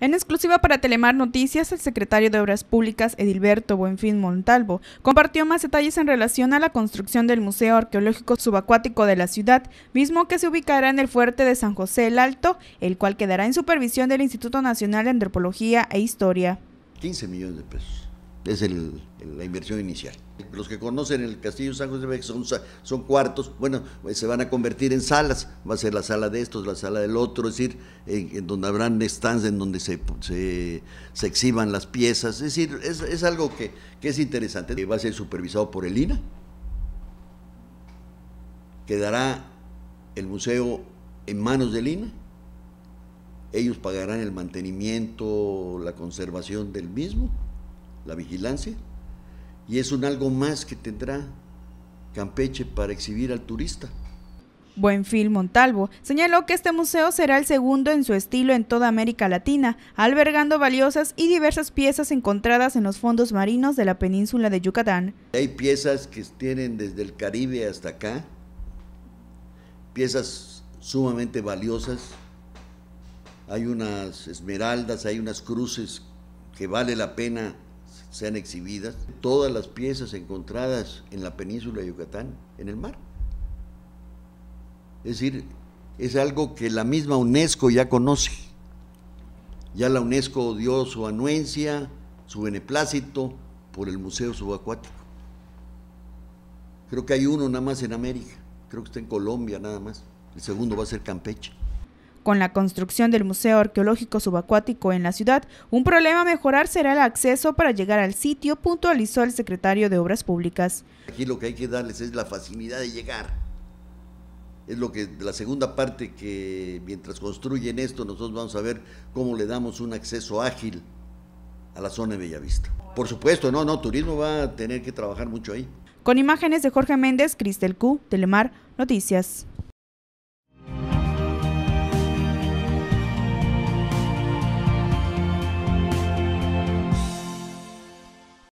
En exclusiva para Telemar Noticias, el secretario de Obras Públicas Edilberto Buenfín Montalvo compartió más detalles en relación a la construcción del Museo Arqueológico Subacuático de la ciudad, mismo que se ubicará en el fuerte de San José el Alto, el cual quedará en supervisión del Instituto Nacional de Antropología e Historia. 15 millones de pesos es la inversión inicial. Los que conocen el Castillo San José son, son cuartos, bueno, pues, se van a convertir en salas, va a ser la sala de estos, la sala del otro, es decir, en, donde habrán stands en donde se, se, exhiban las piezas, es decir, es, algo que, que, es interesante. Va a ser supervisado por el INA, quedará el museo en manos del INA, ellos pagarán el mantenimiento, la conservación del mismo la vigilancia, y es un algo más que tendrá Campeche para exhibir al turista. Buenfil Montalvo señaló que este museo será el segundo en su estilo en toda América Latina, albergando valiosas y diversas piezas encontradas en los fondos marinos de la península de Yucatán. Hay piezas que tienen desde el Caribe hasta acá, piezas sumamente valiosas. Hay unas esmeraldas, hay unas cruces que vale la pena sean exhibidas todas las piezas encontradas en la península de Yucatán, en el mar. Es decir, es algo que la misma UNESCO ya conoce. Ya la UNESCO dio su anuencia, su beneplácito por el Museo Subacuático. Creo que hay uno nada más en América, creo que está en Colombia nada más. El segundo va a ser Campeche. Con la construcción del Museo Arqueológico Subacuático en la ciudad, un problema a mejorar será el acceso para llegar al sitio, puntualizó el secretario de Obras Públicas. Aquí lo que hay que darles es la facilidad de llegar. Es lo que la segunda parte que mientras construyen esto, nosotros vamos a ver cómo le damos un acceso ágil a la zona de Bellavista. Por supuesto, no, no, turismo va a tener que trabajar mucho ahí. Con imágenes de Jorge Méndez, Cristel Q, Telemar, Noticias.